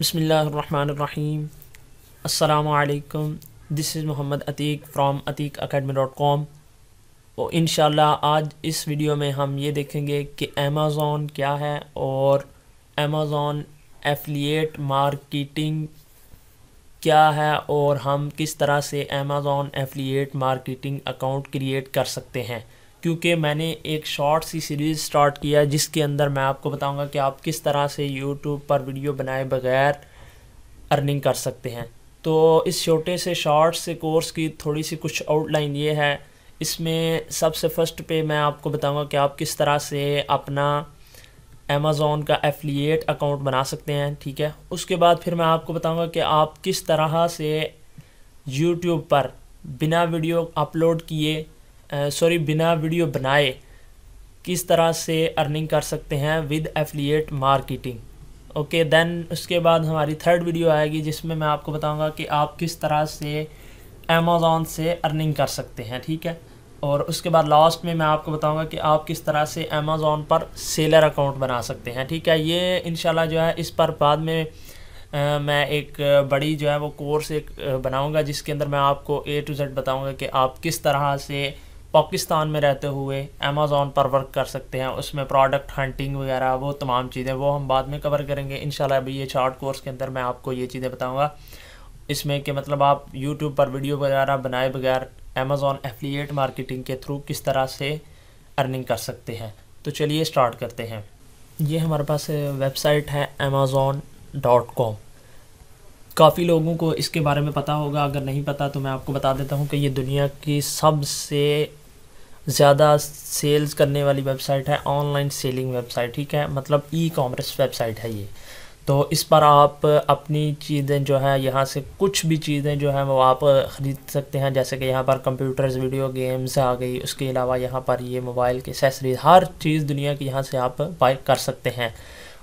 this is Mohammad Atiq is Atiq academy dot com तो इन आज इस वीडियो में हम ये देखेंगे कि अमेज़ोन क्या है और अमेज़ोन एफिलिएट मार्केटिंग क्या है और हम किस तरह से Amazon affiliate marketing account create कर सकते हैं क्योंकि मैंने एक शॉर्ट सी सीरीज़ स्टार्ट किया जिसके अंदर मैं आपको बताऊंगा कि आप किस तरह से यूट्यूब पर वीडियो बनाए बगैर अर्निंग कर सकते हैं तो इस छोटे से शॉर्ट से कोर्स की थोड़ी सी कुछ आउटलाइन ये है इसमें सबसे फ़र्स्ट पे मैं आपको बताऊंगा कि आप किस तरह से अपना अमेज़ोन का एफिलिएट अकाउंट बना सकते हैं ठीक है उसके बाद फिर मैं आपको बताऊँगा कि आप किस तरह से यूट्यूब पर बिना वीडियो अपलोड किए सॉरी बिना वीडियो बनाए किस तरह से अर्निंग कर सकते हैं with affiliate marketing okay then उसके बाद हमारी थर्ड वीडियो आएगी जिसमें मैं आपको बताऊंगा कि आप किस तरह से अमेज़ोन से अर्निंग कर सकते हैं ठीक है और उसके बाद लास्ट में मैं आपको बताऊंगा कि आप किस तरह से अमेज़ोन पर सेलर अकाउंट बना सकते हैं ठीक है ये इन जो है इस पर बाद में आ, मैं एक बड़ी जो है वो कोर्स एक बनाऊँगा जिसके अंदर मैं आपको ए टू जेड बताऊँगा कि आप किस तरह से पाकिस्तान में रहते हुए अमेज़ोन पर वर्क कर सकते हैं उसमें प्रोडक्ट हंटिंग वगैरह वो तमाम चीज़ें वो हम बाद में कवर करेंगे इन अभी ये शॉर्ट कोर्स के अंदर मैं आपको ये चीज़ें बताऊँगा इसमें कि मतलब आप यूट्यूब पर वीडियो वगैरह बनाए बगैर अमेज़ोन एफिलिएट मार्केटिंग के थ्रू किस तरह से अर्निंग कर सकते हैं तो चलिए स्टार्ट करते हैं ये हमारे पास वेबसाइट है अमेज़ोन डॉट कॉम काफ़ी लोगों को इसके बारे में पता होगा अगर नहीं पता तो मैं आपको बता देता हूँ कि ये दुनिया की सबसे ज़्यादा सेल्स करने वाली वेबसाइट है ऑनलाइन सेलिंग वेबसाइट ठीक है मतलब ई कॉमर्स वेबसाइट है ये तो इस पर आप अपनी चीज़ें जो है यहाँ से कुछ भी चीज़ें जो हैं वो आप ख़रीद सकते हैं जैसे कि यहाँ पर कंप्यूटर्स वीडियो गेम्स आ गई उसके अलावा यहाँ पर ये मोबाइल की एक्सेसरीज हर चीज़ दुनिया की यहाँ से आप बाय कर सकते हैं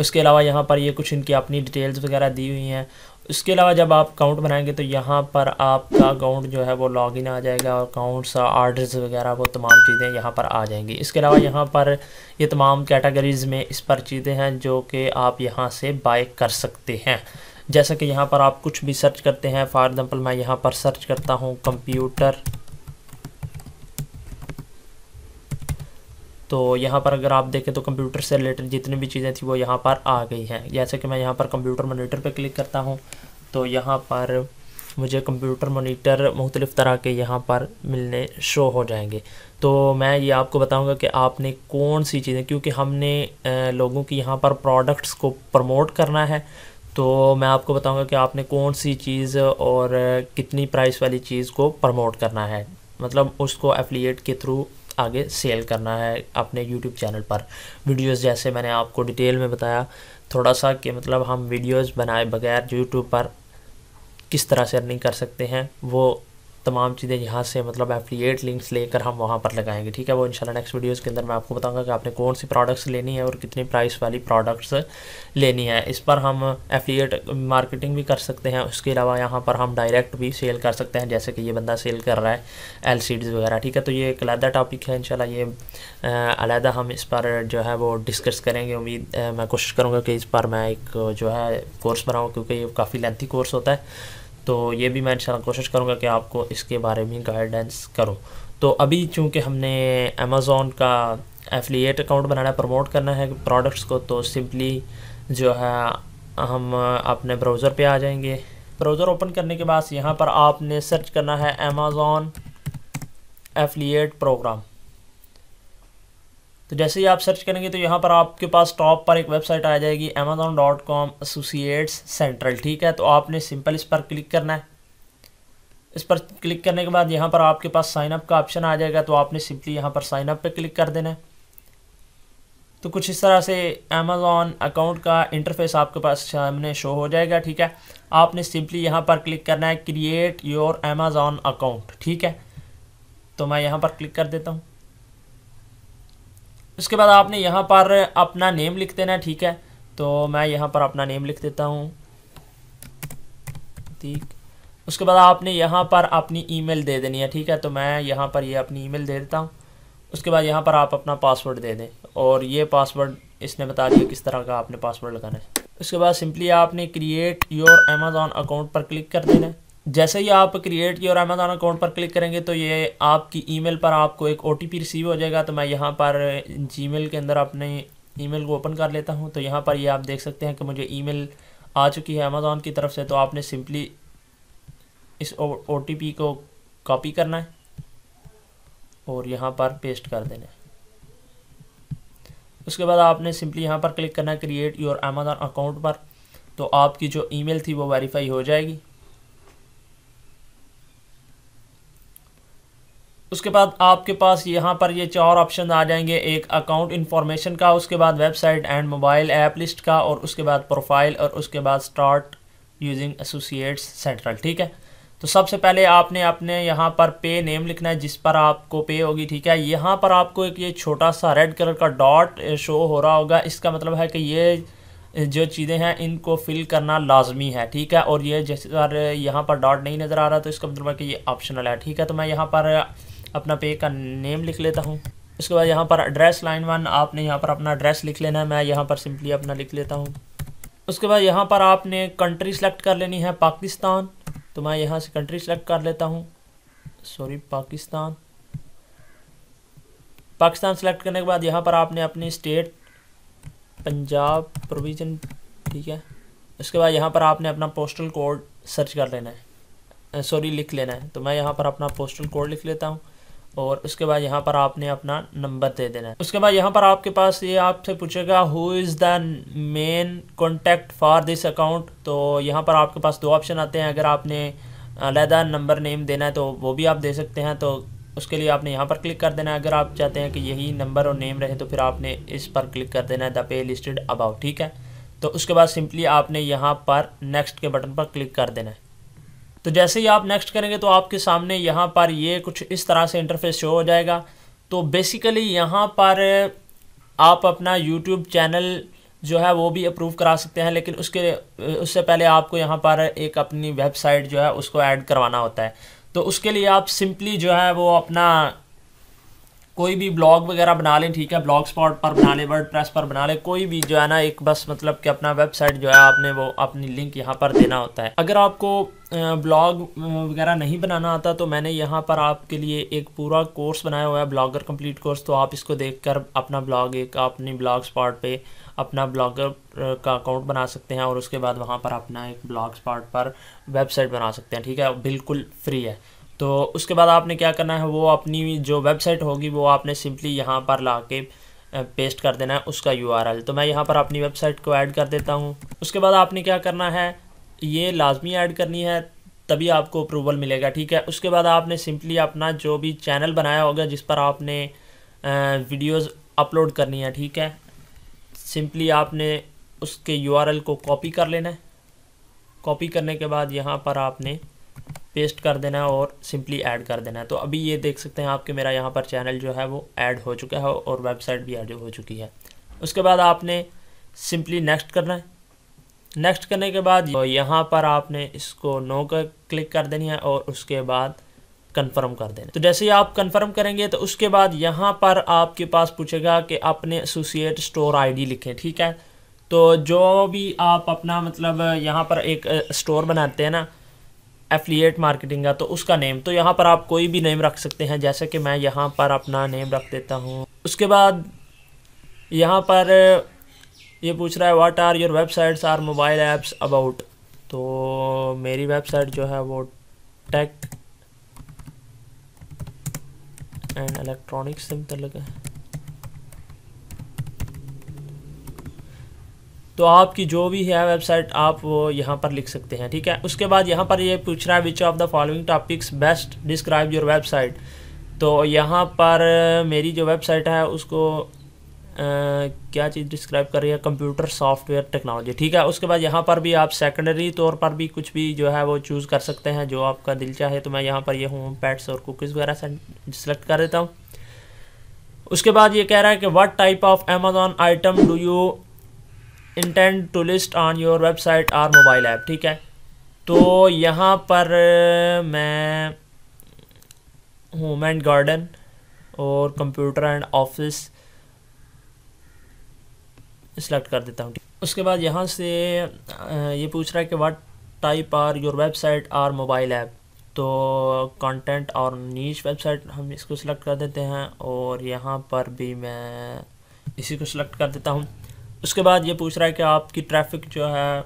उसके अलावा यहाँ पर ये कुछ इनकी अपनी डिटेल्स वगैरह दी हुई हैं इसके अलावा जब आप अकाउंट बनाएंगे तो यहाँ पर आपका अकाउंट जो है वो लॉगिन आ जाएगा और अकाउंट्स आर्डर्स वगैरह वो तमाम चीज़ें यहाँ पर आ जाएंगी इसके अलावा यहाँ पर ये तमाम कैटेगरीज़ में इस पर चीज़ें हैं जो कि आप यहाँ से बाय कर सकते हैं जैसा कि यहाँ पर आप कुछ भी सर्च करते हैं फॉर एग्ज़ाम्पल मैं यहाँ पर सर्च करता हूँ कंप्यूटर तो यहाँ पर अगर आप देखें तो कंप्यूटर से रिलेटेड जितनी भी चीज़ें थी वो यहाँ पर आ गई हैं जैसे कि मैं यहाँ पर कंप्यूटर मोनीटर पर क्लिक करता हूँ तो यहाँ पर मुझे कंप्यूटर मोनीटर मुख्तलिफ़ तरह के यहाँ पर मिलने शो हो जाएंगे तो मैं ये आपको बताऊंगा कि आपने कौन सी चीज़ें क्योंकि हमने लोगों की यहाँ पर प्रोडक्ट्स को प्रमोट करना है तो मैं आपको बताऊंगा कि आपने कौन सी चीज़ और कितनी प्राइस वाली चीज़ को प्रमोट करना है मतलब उसको एफिलिएट के थ्रू आगे सेल करना है अपने यूट्यूब चैनल पर वीडियोस जैसे मैंने आपको डिटेल में बताया थोड़ा सा कि मतलब हम वीडियोस बनाए बगैर यूट्यूब पर किस तरह से अर्निंग कर सकते हैं वो तमाम चीज़ें यहाँ से मतलब एफिलिएट लिंक्स लेकर हम वहाँ पर लगाएंगे ठीक है वो इंशाल्लाह नेक्स्ट वीडियोज़ के अंदर मैं आपको बताऊँगा कि आपने कौन सी प्रोडक्ट्स लेनी है और कितनी प्राइस वाली प्रोडक्ट्स लेनी है इस पर हम एफिलिएट मार्केटिंग भी कर सकते हैं उसके अलावा यहाँ पर हम डायरेक्ट भी सेल कर सकते हैं जैसे कि ये बंदा सेल कर रहा है एल वगैरह ठीक है तो ये एक अलहदा टॉपिक है इनशाला ये अलहदा हम इस पर जो है वो डिस्कस करेंगे उम्मीद मैं कोशिश करूँगा कि इस पर मैं एक जो है कोर्स बनाऊँ क्योंकि ये काफ़ी लेंथी कोर्स होता है तो ये भी मैं इन कोशिश करूँगा कि आपको इसके बारे में गाइडेंस करूँ तो अभी चूँकि हमने अमेज़ोन का एफिलिएट अकाउंट बनाना प्रमोट करना है प्रोडक्ट्स को तो सिंपली जो है हम अपने ब्राउज़र पे आ जाएंगे ब्राउज़र ओपन करने के बाद यहाँ पर आपने सर्च करना है अमेज़ोन एफिलिएट प्रोग्राम तो जैसे ही आप सर्च करेंगे तो यहाँ पर आपके पास टॉप पर एक वेबसाइट आ जाएगी Amazon dot com associates central ठीक है तो आपने सिंपल इस पर क्लिक करना है इस पर क्लिक करने के बाद यहाँ पर आपके पास साइनअप का ऑप्शन आ जाएगा तो आपने सिंपली यहाँ पर साइनअप पर क्लिक कर देना है तो कुछ इस तरह से अमेज़ॉन अकाउंट का इंटरफेस आपके पास सामने शो हो जाएगा ठीक है आपने सिंपली यहाँ पर क्लिक करना है क्रिएट योर अमेज़ॉन अकाउंट ठीक है तो मैं यहाँ पर क्लिक कर देता हूँ उसके बाद आपने यहाँ पर अपना नेम लिख देना ठीक है तो मैं यहाँ पर अपना नेम लिख देता हूँ ठीक उसके बाद आपने यहाँ पर अपनी ईमेल दे देनी है ठीक है तो मैं यहाँ पर ये यह अपनी ईमेल दे देता हूँ उसके बाद यहाँ पर आप अपना पासवर्ड दे दें और ये पासवर्ड इसने बता दिया किस तरह का आपने पासवर्ड लगाना है उसके बाद सिंपली आपने क्रिएट योर अमेज़ोन अकाउंट पर क्लिक कर देना है जैसे ही आप क्रिएट की और अमेजोन अकाउंट पर क्लिक करेंगे तो ये आपकी ईमेल पर आपको एक ओ रिसीव हो जाएगा तो मैं यहाँ पर जीमेल के अंदर अपने ईमेल को ओपन कर लेता हूँ तो यहाँ पर ये आप देख सकते हैं कि मुझे ईमेल आ चुकी है अमेज़ोन की तरफ से तो आपने सिंपली इस ओ को कॉपी करना है और यहाँ पर पेस्ट कर देना है उसके बाद आपने सिंपली यहाँ पर क्लिक करना है क्रिएट योर अमेजान अकाउंट पर तो आपकी जो ईमेल थी वो वेरीफाई हो जाएगी उसके बाद आपके पास यहाँ पर ये चार ऑप्शन आ जाएंगे एक अकाउंट इन्फॉर्मेशन का उसके बाद website and mobile app list का और उसके बाद प्रोफाइल और उसके बाद स्टार्ट यूजिंग एसोसिएट्स सेंट्रल ठीक है तो सबसे पहले आपने अपने यहाँ पर पे नेम लिखना है जिस पर आपको पे होगी ठीक है यहाँ पर आपको एक ये छोटा सा रेड कलर का डॉट शो हो रहा होगा इसका मतलब है कि ये जो चीज़ें हैं इनको फिल करना लाजमी है ठीक है और ये जैसे यहाँ पर डॉट नहीं नज़र आ रहा तो इसका मतलब है कि ये ऑप्शनल है ठीक है तो मैं यहाँ पर अपना पे का नेम लिख लेता हूँ उसके बाद यहाँ पर एड्रेस लाइन वन आपने यहाँ पर अपना एड्रेस लिख लेना है मैं यहाँ पर सिंपली अपना लिख लेता हूँ उसके बाद यहाँ पर आपने कंट्री सेलेक्ट कर लेनी है पाकिस्तान तो मैं यहाँ से कंट्री सेलेक्ट कर लेता हूँ सॉरी पाकिस्तान पाकिस्तान सेलेक्ट करने के बाद यहाँ पर आपने अपनी स्टेट पंजाब प्रोविजन ठीक है उसके बाद यहाँ पर आपने अपना पोस्टल कोड सर्च कर लेना है सॉरी uh, लिख लेना है तो मैं यहाँ पर अपना पोस्टल कोड लिख लेता हूँ और उसके बाद यहाँ पर आपने अपना नंबर दे देना है उसके बाद यहाँ पर आपके पास ये आपसे पूछेगा who is the main contact for this account तो यहाँ पर आपके पास दो ऑप्शन आते हैं अगर आपने अलहदा नंबर नेम देना है तो वो भी आप दे सकते हैं तो उसके लिए आपने यहाँ पर क्लिक कर देना है अगर आप चाहते हैं कि यही नंबर और नेम रहे तो फिर आपने इस पर क्लिक कर देना है द पे लिस्टेड अबाउट ठीक है तो उसके बाद सिंपली आपने यहाँ पर नेक्स्ट के बटन पर क्लिक कर देना है तो जैसे ही आप नेक्स्ट करेंगे तो आपके सामने यहाँ पर ये कुछ इस तरह से इंटरफेस शो हो जाएगा तो बेसिकली यहाँ पर आप अपना यूट्यूब चैनल जो है वो भी अप्रूव करा सकते हैं लेकिन उसके उससे पहले आपको यहाँ पर एक अपनी वेबसाइट जो है उसको ऐड करवाना होता है तो उसके लिए आप सिंपली जो है वो अपना कोई भी ब्लॉग वगैरह बना लें ठीक है ब्लॉग स्पॉट पर बना लें वर्ड प्रेस पर बना लें कोई भी जो है ना एक बस मतलब कि अपना वेबसाइट जो है आपने वो अपनी लिंक यहाँ पर देना होता है अगर आपको ब्लॉग वगैरह नहीं बनाना आता तो मैंने यहाँ पर आपके लिए एक पूरा कोर्स बनाया हुआ है ब्लॉगर कंप्लीट कोर्स तो आप इसको देखकर अपना ब्लॉग एक अपनी ब्लॉग स्पॉट पे अपना ब्लॉगर का अकाउंट बना सकते हैं और उसके बाद वहाँ पर अपना एक ब्लॉग स्पॉट पर वेबसाइट बना सकते हैं ठीक है बिल्कुल फ्री है तो उसके बाद आपने क्या करना है वो अपनी जो वेबसाइट होगी वो आपने सिंपली यहाँ पर ला के पेस्ट कर देना है उसका यू तो मैं यहाँ पर अपनी वेबसाइट को ऐड कर देता हूँ उसके बाद आपने क्या करना है ये लाजमी ऐड करनी है तभी आपको अप्रूवल मिलेगा ठीक है उसके बाद आपने सिंपली अपना जो भी चैनल बनाया होगा जिस पर आपने वीडियोस अपलोड करनी है ठीक है सिंपली आपने उसके यूआरएल को कॉपी कर लेना है कॉपी करने के बाद यहाँ पर आपने पेस्ट कर देना है और सिंपली ऐड कर देना है तो अभी ये देख सकते हैं आप कि मेरा यहाँ पर चैनल जो है वो ऐड हो चुका है और वेबसाइट भी ऐड हो चुकी है उसके बाद आपने सिंपली नेक्स्ट करना है नेक्स्ट करने के बाद तो यहाँ पर आपने इसको नो का क्लिक कर देनी है और उसके बाद कन्फर्म कर देना तो जैसे ही आप कन्फर्म करेंगे तो उसके बाद यहाँ पर आपके पास पूछेगा कि अपने एसोसिएट स्टोर आईडी लिखें ठीक है तो जो भी आप अपना मतलब यहाँ पर एक स्टोर बनाते हैं ना एफिलिएट मार्केटिंग का तो उसका नेम तो यहाँ पर आप कोई भी नेम रख सकते हैं जैसे कि मैं यहाँ पर अपना नेम रख देता हूँ उसके बाद यहाँ पर ये पूछ रहा है what are your websites or mobile apps about तो मेरी वेबसाइट जो है वो टेक एंड इलेक्ट्रॉनिक्स से मतलब है तो आपकी जो भी है वेबसाइट आप वो यहाँ पर लिख सकते हैं ठीक है उसके बाद यहाँ पर ये यह पूछ रहा है which of the following topics best describe your website तो यहाँ पर मेरी जो वेबसाइट है उसको आ, क्या चीज़ डिस्क्राइब कर रही है कंप्यूटर सॉफ्टवेयर टेक्नोलॉजी ठीक है उसके बाद यहाँ पर भी आप सेकेंडरी तौर पर भी कुछ भी जो है वो चूज़ कर सकते हैं जो आपका दिल चाहे तो मैं यहाँ पर ये होम पैड्स और कुकीज़ वगैरह सेलेक्ट कर देता हूँ उसके बाद ये कह रहा है कि what type of Amazon item do you intend to list on your website or mobile app ठीक है तो यहाँ पर मैं होम एंड गार्डन और कंप्यूटर एंड ऑफिस सेलेक्ट कर देता हूँ उसके बाद यहाँ से ये पूछ रहा है कि what type are your website or mobile app तो कंटेंट और नीच वेबसाइट हम इसको सिलेक्ट कर देते हैं और यहाँ पर भी मैं इसी को सिलेक्ट कर देता हूँ उसके बाद ये पूछ रहा है कि आपकी ट्रैफिक जो है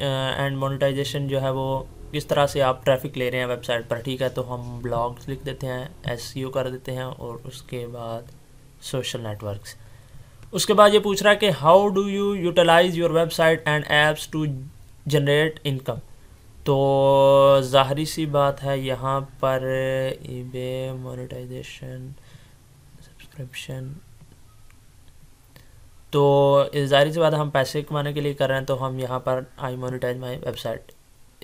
एंड मोनेटाइजेशन जो है वो किस तरह से आप ट्रैफिक ले रहे हैं वेबसाइट पर ठीक है तो हम ब्लॉग्स लिख देते हैं एस e कर देते हैं और उसके बाद सोशल नेटवर्क्स उसके बाद ये पूछ रहा है कि how do you utilise your website and apps to generate income तो ज़ाहरी सी बात है यहाँ पर ईबे मोनेटाइजेशन सब्सक्रिप्शन तो जाहिर से बात हम पैसे कमाने के लिए कर रहे हैं तो हम यहाँ पर आई मोनिटाइज माई वेबसाइट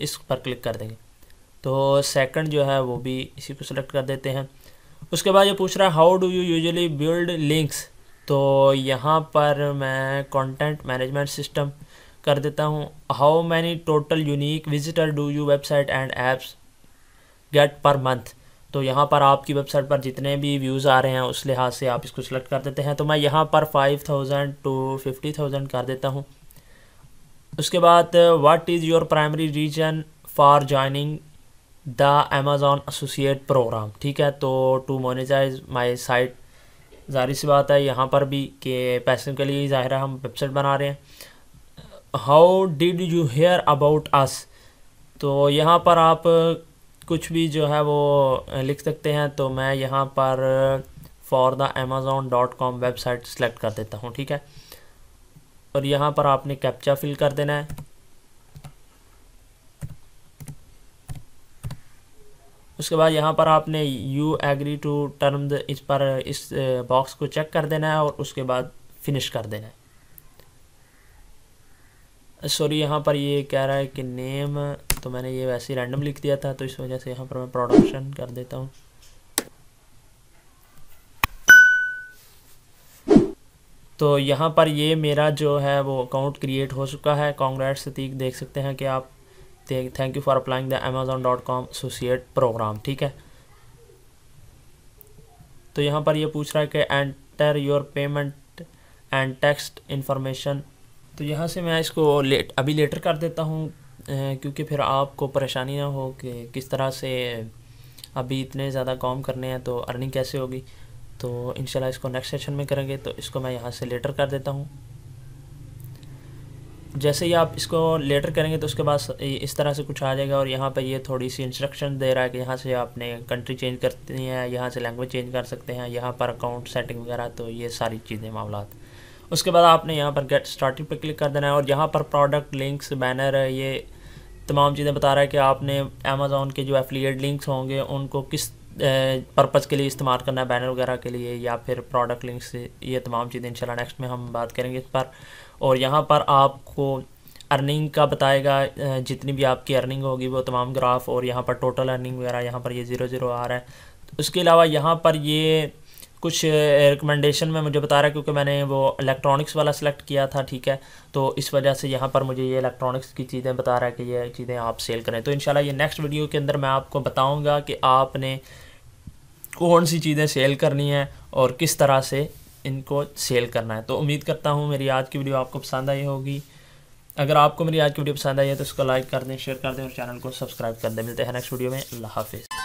इस पर क्लिक कर देंगे तो सेकंड जो है वो भी इसी को सिलेक्ट कर देते हैं उसके बाद ये पूछ रहा है how do you usually build links तो यहाँ पर मैं कंटेंट मैनेजमेंट सिस्टम कर देता हूँ how many total unique visitor do you website and apps get per month तो यहाँ पर आपकी वेबसाइट पर जितने भी व्यूज़ आ रहे हैं उस लिहाज से आप इसको सिलेक्ट कर देते हैं तो मैं यहाँ पर five thousand to fifty thousand कर देता हूँ उसके बाद what is your primary reason for joining the Amazon associate programme ठीक है तो टू मोनिटाइज माई साइट जाहिर सी बात है यहाँ पर भी कि पैसों के लिए ज़ाहिर हम वेबसाइट बना रहे हैं how did you hear about us तो यहाँ पर आप कुछ भी जो है वो लिख सकते हैं तो मैं यहाँ पर for the Amazon dot com website select कर देता हूँ ठीक है और यहाँ पर आपने कैप्चा फिल कर देना है उसके बाद यहाँ पर आपने यू एग्री टू टर्म इस पर इस बॉक्स को चेक कर देना है और उसके बाद फिनिश कर देना है सॉरी यहाँ पर ये कह रहा है कि नेम तो मैंने ये वैसे ही रैंडम लिख दिया था तो इस वजह से यहाँ पर मैं प्रोडक्शन कर देता हूँ तो यहाँ पर ये मेरा जो है वो अकाउंट क्रिएट हो चुका है कॉन्ग्रेट सतीक देख सकते हैं कि आप thank you for applying the Amazon dot com associate programme ठीक है तो यहाँ पर ये पूछ रहा है कि enter your payment and text information तो यहाँ से मैं इसको लेट अभी लेटर कर देता हूँ क्योंकि फिर आपको परेशानी ना हो कि किस तरह से अभी इतने ज़्यादा काम करने हैं तो अर्निंग कैसे होगी तो इंशाल्लाह इसको नेक्स्ट सेशन में करेंगे तो इसको मैं यहाँ से लेटर कर देता हूँ जैसे ही आप इसको लेटर करेंगे तो उसके बाद इस तरह से कुछ आ जाएगा और यहाँ पर ये थोड़ी सी इंस्ट्रक्शन दे रहा है कि यहाँ से आपने कंट्री चेंज करती हैं यहाँ से लैंग्वेज चेंज कर सकते हैं यहाँ पर अकाउंट सेटिंग वगैरह तो ये सारी चीज़ें मामला उसके बाद आपने यहाँ पर गेट स्टार्टिंग पर क्लिक कर देना है और यहाँ पर प्रोडक्ट लिंक्स बैनर है ये तमाम चीज़ें बता रहा है कि आपने अमेज़ोन के जो एफिलिएट लिंक्स होंगे उनको किस पर्पज़ के लिए इस्तेमाल करना है बैनर वगैरह के लिए या फिर प्रोडक्ट लिंक्स ये तमाम चीज़ें इन नेक्स्ट में हम बात करेंगे इस पर और यहाँ पर आपको अर्निंग का बताएगा जितनी भी आपकी अर्निंग होगी वो तमाम ग्राफ और यहाँ पर टोटल अर्निंग वगैरह यहाँ पर ये ज़ीरो ज़ीरो आ रहा है तो उसके अलावा यहाँ पर ये कुछ रिकमेंडेशन में मुझे बता रहा है क्योंकि मैंने वो इलेक्ट्रॉनिक्स वाला सिलेक्ट किया था ठीक है तो इस वजह से यहाँ पर मुझे ये इलेक्ट्रॉनिक्स की चीज़ें बता रहा है कि ये चीज़ें आप सेल करें तो इन ये नेक्स्ट वीडियो के अंदर मैं आपको बताऊँगा कि आपने कौन सी चीज़ें सेल करनी है और किस तरह से इनको सेल करना है तो उम्मीद करता हूँ मेरी आज की वीडियो आपको पसंद आई होगी अगर आपको मेरी आज की वीडियो पसंद आई है तो उसको लाइक कर दें शेयर कर दें और चैनल को सब्सक्राइब कर दें मिलते हैं नेक्स्ट वीडियो में अल्लाह हाफिज़